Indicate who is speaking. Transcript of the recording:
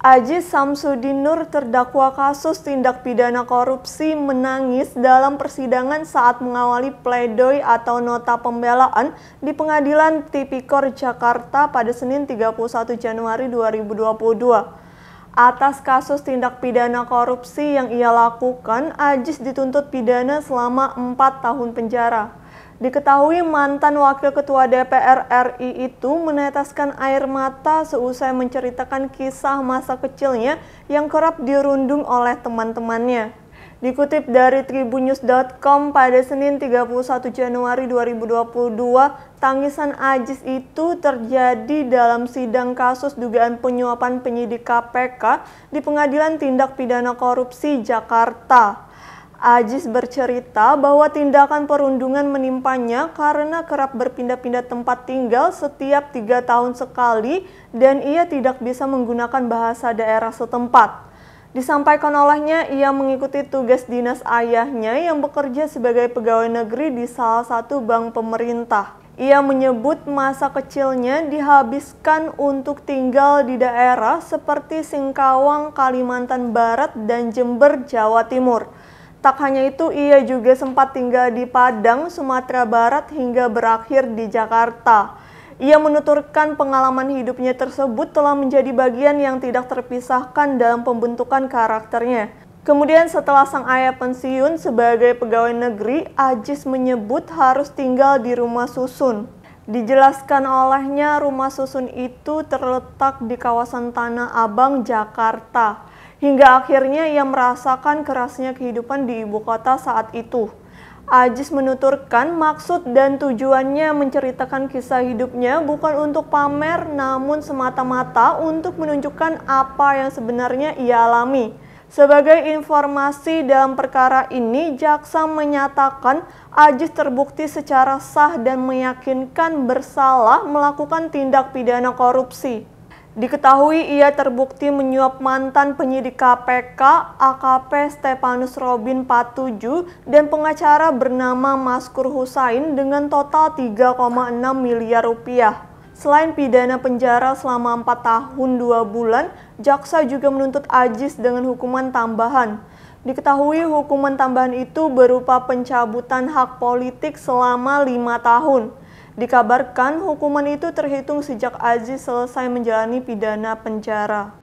Speaker 1: Aji Samsudin Nur terdakwa kasus tindak pidana korupsi menangis dalam persidangan saat mengawali pledoi atau nota pembelaan di Pengadilan Tipikor Jakarta pada Senin 31 Januari 2022. Atas kasus tindak pidana korupsi yang ia lakukan, Ajis dituntut pidana selama 4 tahun penjara. Diketahui mantan Wakil Ketua DPR RI itu meneteskan air mata seusai menceritakan kisah masa kecilnya yang kerap dirundung oleh teman-temannya. Dikutip dari tribunews.com pada Senin 31 Januari 2022, tangisan Ajis itu terjadi dalam sidang kasus dugaan penyuapan penyidik KPK di Pengadilan Tindak Pidana Korupsi Jakarta. Ajis bercerita bahwa tindakan perundungan menimpanya karena kerap berpindah-pindah tempat tinggal setiap tiga tahun sekali dan ia tidak bisa menggunakan bahasa daerah setempat. Disampaikan olehnya, ia mengikuti tugas dinas ayahnya yang bekerja sebagai pegawai negeri di salah satu bank pemerintah. Ia menyebut masa kecilnya dihabiskan untuk tinggal di daerah seperti Singkawang, Kalimantan Barat, dan Jember, Jawa Timur. Tak hanya itu, ia juga sempat tinggal di Padang, Sumatera Barat hingga berakhir di Jakarta. Ia menuturkan pengalaman hidupnya tersebut telah menjadi bagian yang tidak terpisahkan dalam pembentukan karakternya. Kemudian setelah sang ayah pensiun sebagai pegawai negeri, Ajis menyebut harus tinggal di rumah susun. Dijelaskan olehnya, rumah susun itu terletak di kawasan Tanah Abang, Jakarta hingga akhirnya ia merasakan kerasnya kehidupan di ibu kota saat itu. Ajis menuturkan maksud dan tujuannya menceritakan kisah hidupnya bukan untuk pamer namun semata-mata untuk menunjukkan apa yang sebenarnya ia alami. Sebagai informasi dalam perkara ini, jaksa menyatakan Ajis terbukti secara sah dan meyakinkan bersalah melakukan tindak pidana korupsi. Diketahui ia terbukti menyuap mantan penyidik KPK AKP Stepanus Robin Patuju dan pengacara bernama Maskur Husain dengan total 3,6 miliar rupiah. Selain pidana penjara selama 4 tahun 2 bulan, jaksa juga menuntut Ajis dengan hukuman tambahan. Diketahui hukuman tambahan itu berupa pencabutan hak politik selama 5 tahun. Dikabarkan hukuman itu terhitung sejak Aziz selesai menjalani pidana penjara.